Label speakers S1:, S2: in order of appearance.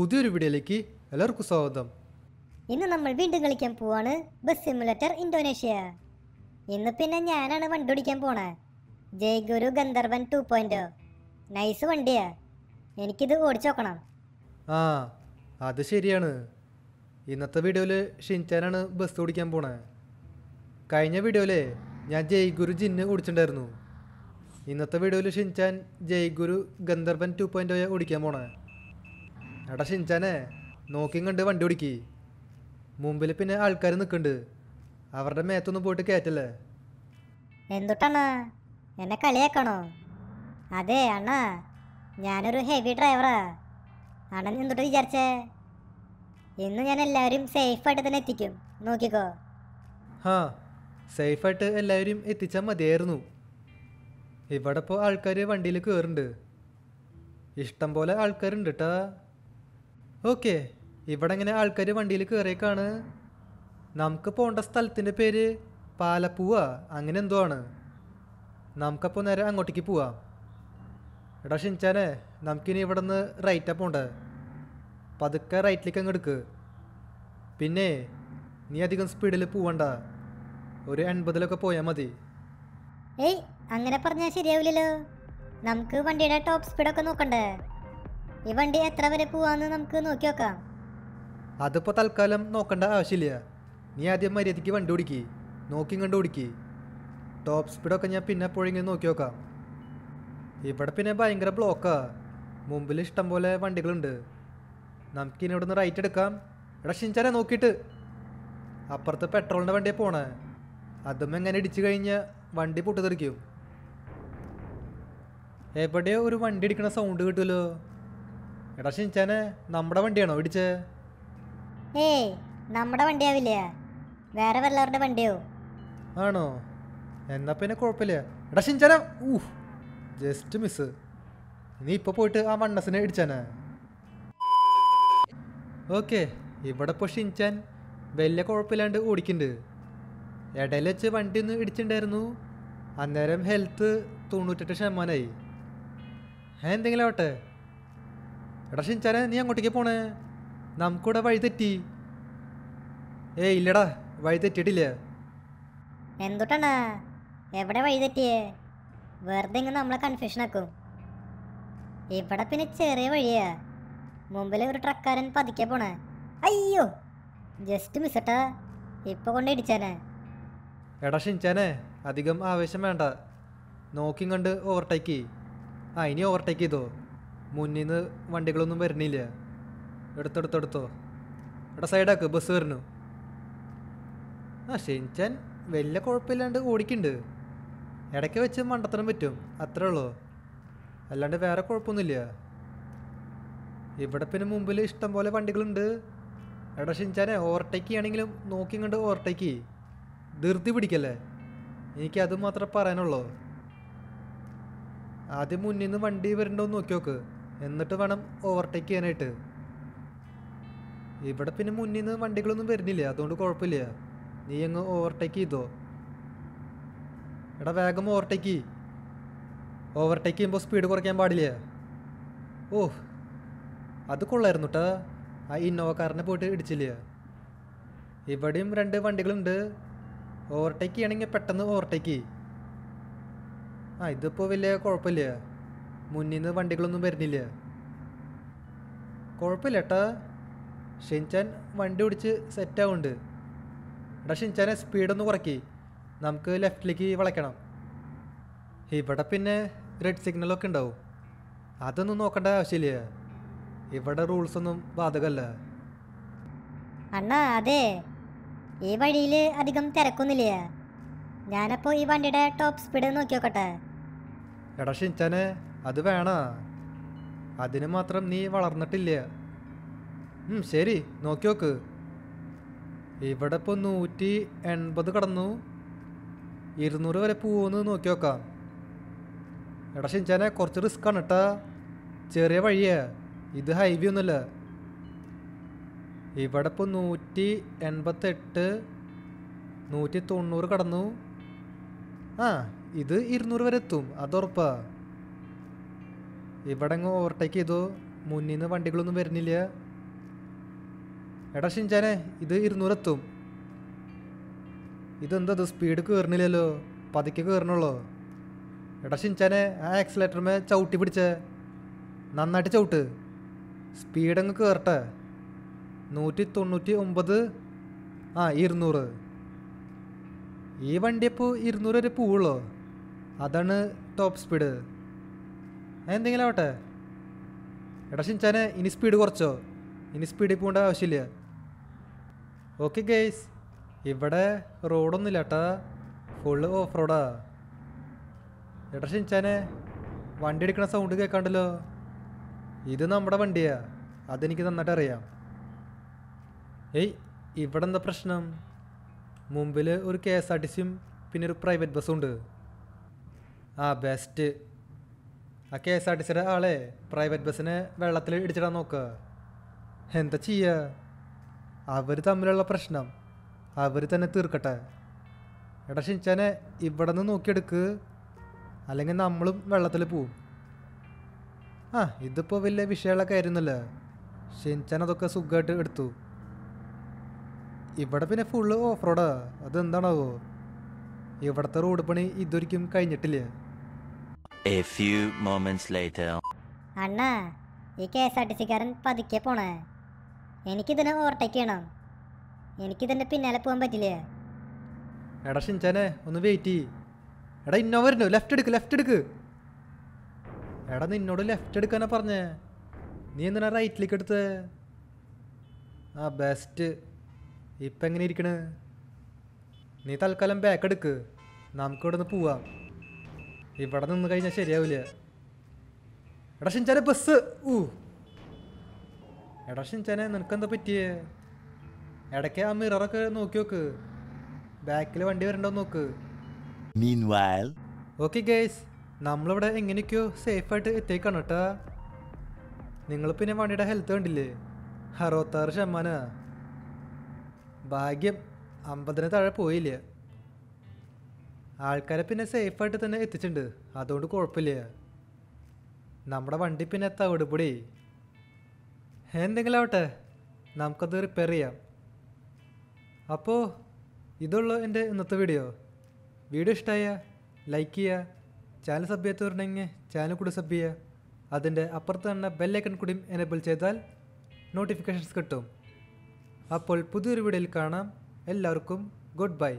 S1: പുതിയൊരു വീഡിയോയിലേക്ക് എല്ലാവർക്കും സ്വാഗതം
S2: ഇന്ന് നമ്മൾ വീണ്ടും കളിക്കാൻ പോവാണ് ബസ് സിമുലേറ്റർ ഇന്തോനേഷ്യ ഇന്ന് പിന്നെ ഞാനാണ് വണ്ടി ഓടിക്കാൻ പോണേ Jayaguru Gandharvan two point nice വണ്ടിയാ എനിക്കിത് ഓടിച്ചോക്കണം
S1: ആ അത് ശരിയാണ് ഇന്നത്തെ വീഡിയോയിൽ ഷിൻചാനാണ് ബസ് ഓടിക്കാൻ പോണേ കഴിഞ്ഞ വീഡിയോയിലെ ഞാൻ ജയ്ഗുരു ജിന്ന് ഓടിച്ചിട്ടുണ്ടായിരുന്നു ഇന്നത്തെ വീഡിയോയിൽ Shinchan Jaiguru Gandharvan two point ഓടിക്കാൻ പോണേ എടാ ഷിൻചാനെ നോക്കിയും കണ്ട് വണ്ടി ഓടിക്കി മുമ്പിൽ പിന്നെ ആൾക്കാർ നിൽക്കുന്നുണ്ട് അവരുടെ മേത്തൊന്നും പോയിട്ട് കയറ്റല്ലേ എന്തുട്ടാണ് എന്നെ
S2: കളിയാക്കണോ അതെ അണ്ണ ഞാനൊരു ഹെവി ഡ്രൈവറാ അണ്ണൻ എന്തുട്ട് വിചാരിച്ചേ ഇന്ന് ഞാൻ എല്ലാവരും സേഫായിട്ട് തന്നെ എത്തിക്കും നോക്കിക്കോ
S1: ഹാ സേഫായിട്ട് എല്ലാവരും എത്തിച്ചാൽ മതിയായിരുന്നു ഇവിടെ ഇപ്പോൾ ആൾക്കാർ വണ്ടിയിൽ കയറുന്നുണ്ട് ഇഷ്ടം പോലെ ആൾക്കാരുണ്ട് കേട്ടോ ഓക്കെ ഇവിടെ ഇങ്ങനെ ആൾക്കാർ വണ്ടിയിൽ കയറിയേക്കാണ് നമുക്ക് പോകേണ്ട സ്ഥലത്തിൻ്റെ പേര് പാലപ്പൂവ അങ്ങനെ എന്തോ ആണ് നമുക്കപ്പോൾ നേരെ അങ്ങോട്ടേക്ക് പോവാം എടാ ഷിൻചാനെ നമുക്കിനി ഇവിടെ നിന്ന് റൈറ്റാണ് പോകേണ്ടത് പതുക്കെ റൈറ്റിലേക്ക് അങ്ങ് എടുക്ക് പിന്നെ നീ അധികം സ്പീഡിൽ പോവണ്ട ഒരു എൺപതിലൊക്കെ പോയാൽ മതി
S2: ഏയ് അങ്ങനെ പറഞ്ഞാൽ ശരിയാവില്ലല്ലോ നമുക്ക് വണ്ടിയുടെ ടോപ്പ് സ്പീഡൊക്കെ നോക്കണ്ടേ ഈ വണ്ടി എത്ര വരെ പോവാന്ന് നമുക്ക് നോക്കി നോക്കാം
S1: അതിപ്പോ തൽക്കാലം നോക്കണ്ട ആവശ്യമില്ല നീ ആദ്യം മര്യാദയ്ക്ക് വണ്ടി ഓടിക്കി നോക്കി കണ്ടു ഓടിക്കി ടോപ്പ് സ്പീഡൊക്കെ ഞാൻ പിന്നെ എപ്പോഴെങ്കിലും നോക്കി നോക്കാം ഇവിടെ പിന്നെ ഭയങ്കര ബ്ലോക്കാ മുമ്പിൽ ഇഷ്ടം പോലെ വണ്ടികളുണ്ട് നമുക്കിനി ഇവിടെ നിന്ന് റൈറ്റ് എടുക്കാം ഇവിടെ ഷിൻചാനെ നോക്കിയിട്ട് അപ്പുറത്ത് പെട്രോളിൻ്റെ വണ്ടിയെ പോണേ അതും എങ്ങനെ ഇടിച്ചു കഴിഞ്ഞാൽ വണ്ടി പൊട്ടിത്തെറിക്കും എവിടെയോ ഒരു വണ്ടി ഇടിക്കണ സൗണ്ട് കിട്ടുമല്ലോ എടാ ഷിൻചാനെ നമ്മുടെ വണ്ടിയാണോ ഇടിച്ചേ
S2: ഏയ് നമ്മുടെ വണ്ടിയാവില്ല വേറെ വല്ലവരുടെ വണ്ടിയോ
S1: ആണോ എന്നാ പിന്നെ കുഴപ്പമില്ല എടാ ഷിൻചാന ഊഹ് ജസ്റ്റ് മിസ് നീ ഇപ്പോൾ പോയിട്ട് ആ മണ്ണസിനെ ഇടിച്ചാനാ ഓക്കെ ഇവിടെ ഇപ്പോൾ ഷിൻചാൻ വലിയ കുഴപ്പമില്ലാണ്ട് ഓടിക്കുന്നുണ്ട് ഇടയിൽ വെച്ച് വണ്ടി ഒന്ന് ഇടിച്ചിട്ടുണ്ടായിരുന്നു അന്നേരം ഹെൽത്ത് തൊണ്ണൂറ്റെട്ട് ശതമാനമായി എന്തെങ്കിലും ആവട്ടെ എടാ ഷിൻചാനെ നീ അങ്ങോട്ടേക്ക് പോണേ നമുക്കിവിടെ വഴി തെറ്റി ഏ ഇല്ലടാ വഴി തെറ്റിയിട്ടില്ല
S2: എന്തുട്ടാ എവിടെ വഴി തെറ്റിയേ വെറുതെ ഇങ്ങനെ നമ്മളെ കൺഫ്യൂഷൻ ആക്കും ഇവിടെ പിന്നെ ചെറിയ വഴിയാ മുമ്പിൽ ഒരു ട്രക്കാരൻ പതുക്കെ പോണേ അയ്യോ ജസ്റ്റ് മിസ്സട്ടാ ഇപ്പൊ കൊണ്ട്
S1: ഇടിച്ചാനെ എടാ ഷിൻചാനെ അധികം ആവേശം വേണ്ട നോക്കി കണ്ട് ഓവർടേക്ക് ആ ഇനി ഓവർടേക്ക് ചെയ്തോ മുന്നിന്ന് വണ്ടികളൊന്നും വരണില്ല എടുത്തെടുത്തെടുത്തോ എടാ സൈഡാക്ക് ബസ് വരണു ആ ഷെൻചാൻ വലിയ കുഴപ്പമില്ലാണ്ട് ഓടിക്കുന്നുണ്ട് ഇടയ്ക്ക് വെച്ച് മണ്ടത്തരം പറ്റും അത്രേ ഉള്ളൂ അല്ലാണ്ട് വേറെ കുഴപ്പമൊന്നുമില്ല ഇവിടെ പിന്നെ മുമ്പിൽ ഇഷ്ടം പോലെ വണ്ടികളുണ്ട് എടാ ഷിൻചാനെ ഓവർടേക്ക് ചെയ്യണമെങ്കിലും നോക്കി കണ്ട് ഓവർടേക്ക് ചെയ്യ് ധൃതി പിടിക്കല്ലേ അത് മാത്രമേ പറയാനുള്ളൂ ആദ്യം മുന്നിൽ നിന്ന് വണ്ടി വരണ്ടോന്ന് നോക്കി നോക്ക് എന്നിട്ട് വേണം ഓവർടേക്ക് ചെയ്യാനായിട്ട് ഇവിടെ പിന്നെ മുന്നിൽ നിന്ന് വണ്ടികളൊന്നും വരുന്നില്ല അതുകൊണ്ട് കുഴപ്പമില്ല നീ അങ്ങ് ഓവർടേക്ക് ചെയ്തോ എടാ വേഗം ഓവർടേക്ക് ചെയ് ഓവർടേക്ക് ചെയ്യുമ്പോൾ സ്പീഡ് കുറയ്ക്കാൻ പാടില്ല ഓ അത് കൊള്ളായിരുന്നു കേട്ടോ ആ ഇന്നോവക്കാരനെ പോയിട്ട് ഇടിച്ചില്ല ഇവിടെയും രണ്ട് വണ്ടികളുണ്ട് ഓവർടേക്ക് ചെയ്യണമെങ്കിൽ പെട്ടെന്ന് ഓവർടേക്ക് ചെയ് ആ ഇതിപ്പോൾ വലിയ കുഴപ്പമില്ല മുന്നിൽ നിന്ന് വണ്ടികളൊന്നും വരുന്നില്ല കുഴപ്പമില്ല ഏട്ടാ ഷിൻചാൻ വണ്ടി ഓടിച്ച് സെറ്റാവുന്നുണ്ട് എടാ ഷിൻചാനെ സ്പീഡൊന്ന് കുറയ്ക്കി നമുക്ക് ലെഫ്റ്റിലേക്ക് വളയ്ക്കണം ഇവിടെ പിന്നെ റെഡ് സിഗ്നലൊക്കെ ഉണ്ടാവും അതൊന്നും നോക്കേണ്ട ആവശ്യമില്ല ഇവിടെ റൂൾസ് ഒന്നും ബാധകമല്ല
S2: അണ്ണാ അതെ ഈ വഴിയിൽ അധികം തിരക്കൊന്നുമില്ല ഞാനപ്പോൾ ഈ വണ്ടിയുടെ ടോപ്പ് സ്പീഡ് നോക്കി നോക്കട്ടെ
S1: എടാ ഷിൻചാനെ അത് വേണ അതിന് മാത്രം നീ വളർന്നിട്ടില്ല ശരി നോക്കി നോക്ക് ഇവിടെ ഇപ്പോൾ നൂറ്റി എൺപത് കടന്നു ഇരുന്നൂറ് വരെ പോകുമെന്ന് നോക്കി നോക്കാം എടാ ഷിഞ്ചാനെ കുറച്ച് റിസ്ക് ആണ് കേട്ടാ ചെറിയ വഴിയേ ഇത് ഹൈവേ ഒന്നുമില്ല ഇവിടെ ഇപ്പോൾ നൂറ്റി എൺപത്തെട്ട് നൂറ്റി തൊണ്ണൂറ് കടന്നു ആ ഇത് ഇരുന്നൂറ് വരെ എത്തും അതുറപ്പാണ് ഇവിടെ അങ്ങ് ഓവർടേക്ക് ചെയ്തു മുന്നിൽ നിന്ന് വണ്ടികളൊന്നും വരുന്നില്ല എടാ ഷിഞ്ചാനെ ഇത് ഇരുന്നൂറെത്തും ഇതെന്താ സ്പീഡ് കയറണില്ലല്ലോ പതുക്കെ കയറണുള്ളോ എടാ ഷിഞ്ചാനെ ആ ആക്സിലേറ്ററുമേ ചവിട്ടി പിടിച്ചേ നന്നായിട്ട് ചവിട്ട് സ്പീഡ് അങ്ങ് കയറട്ടെ നൂറ്റി തൊണ്ണൂറ്റി ഒമ്പത് ആ ഇരുന്നൂറ് ഈ വണ്ടി ഇപ്പോൾ ഇരുന്നൂറ് വരെ പോവുള്ളോ അതാണ് ടോപ്പ് സ്പീഡ് എന്തെങ്കിലും ആവട്ടെ എടാ ഇനി സ്പീഡ് കുറച്ചോ ഇനി സ്പീഡിൽ പോകേണ്ട ആവശ്യമില്ല ഓക്കെ ഗെയ്സ് ഇവിടെ റോഡൊന്നുമില്ല കേട്ടാ ഫുള്ള് ഓഫ് റോഡാ എടാ വണ്ടി എടുക്കണ സൗണ്ട് കേൾക്കാണ്ടല്ലോ ഇത് നമ്മുടെ വണ്ടിയാ അതെനിക്ക് നന്നായിട്ട് അറിയാം ഏയ് ഇവിടെ എന്താ പ്രശ്നം മുമ്പിൽ ഒരു കെ എസ് ആർ ടി സിയും പിന്നെ ഒരു പ്രൈവറ്റ് ബസ്സും ഉണ്ട് ആ ബെസ്റ്റ് ആ കെ എസ് ആർ ടി സിയുടെ ആളെ പ്രൈവറ്റ് ബസ്സിനെ വെള്ളത്തിൽ ഇടിച്ചിടാൻ നോക്കുക എന്താ ചെയ്യ അവർ തമ്മിലുള്ള പ്രശ്നം അവർ തന്നെ തീർക്കട്ടെ എടാ ഷിൻചാനെ ഇവിടെ നിന്ന് നോക്കിയെടുക്ക് അല്ലെങ്കിൽ നമ്മളും വെള്ളത്തിൽ പോവും ആ ഇതിപ്പോൾ വലിയ വിഷയമുള്ളൊക്കെ ആയിരുന്നില്ല ഷിൻചാൻ അതൊക്കെ സുഖമായിട്ട് എടുത്തു ഇവിടെ പിന്നെ ഫുള്ള് ഓഫ് റോഡാ അതെന്താണാവോ ഇവിടുത്തെ റോഡ് പണി ഇതൊരിക്കും കഴിഞ്ഞിട്ടില്ല
S2: A few moments later. അണ്ണ ഈ കെ എസ് ആർ ടി സിക്കാരൻ പതുക്കെ പോണേ എനിക്കിതിനെ ഓവർടേക്ക് ചെയ്യണം എനിക്കിതിൻ്റെ പിന്നാലെ പോകാൻ പറ്റില്ലേ
S1: എടാ ഷിൻചാനെ ഒന്ന് വെയിറ്റ് ചെയ്യ് എടാ ഇന്നോവ വരുന്നു ലെഫ്റ്റ് എടുക്ക് ലെഫ്റ്റ് എടുക്ക് എടാ നിന്നോട് ലെഫ്റ്റ് എടുക്കാനാ പറഞ്ഞേ നീ എന്തിനാ റൈറ്റിലേക്ക് എടുത്ത് ആ ബെസ്റ്റ് ഇപ്പം എങ്ങനെ ഇരിക്കണ് നീ തൽക്കാലം ബാക്ക് എടുക്ക് നമുക്കിവിടെ നിന്ന് പോവാം ഇവിടെ നിന്ന് കഴിഞ്ഞാൽ ശരിയാവില്ല എടാ ബസ് ഊ എടാ ഷിൻചാനെ നിനക്കെന്താ പറ്റിയേ ഇടയ്ക്ക് ആ മിററൊക്കെ നോക്കി നോക്ക് ബാക്കിൽ വണ്ടി വരണ്ടോ നോക്ക് ഓക്കെ ഗേസ് നമ്മളിവിടെ എങ്ങനെയൊക്കെയോ സേഫായിട്ട് എത്തിയേക്കാണ് കേട്ടാ നിങ്ങൾ പിന്നെ വണ്ടിയുടെ ഹെൽത്ത് കണ്ടില്ലേ അറുപത്താറ് ശതമാനാ ഭാഗ്യം അമ്പതിന് താഴെ പോയില്ലേ ആൾക്കാരെ പിന്നെ സേഫ് ആയിട്ട് തന്നെ എത്തിച്ചിട്ടുണ്ട് അതുകൊണ്ട് കുഴപ്പമില്ല നമ്മുടെ വണ്ടി പിന്നെ തവിടുപൊടി എന്തെങ്കിലും ആവട്ടെ നമുക്കത് റിപ്പയർ ചെയ്യാം അപ്പോൾ ഇതുള്ള എൻ്റെ ഇന്നത്തെ വീഡിയോ വീഡിയോ ഇഷ്ടമായ ലൈക്ക് ചെയ്യുക ചാനൽ സബ് ചെയ്യാത്ത വരണമെങ്കിൽ ചാനൽ കൂടി സബ് ചെയ്യുക അതിൻ്റെ അപ്പുറത്ത് തന്നെ ബെല്ലൈക്കൺ കൂടി എനേബിൾ ചെയ്താൽ നോട്ടിഫിക്കേഷൻസ് കിട്ടും അപ്പോൾ പുതിയൊരു വീഡിയോയിൽ കാണാം എല്ലാവർക്കും ഗുഡ് ബൈ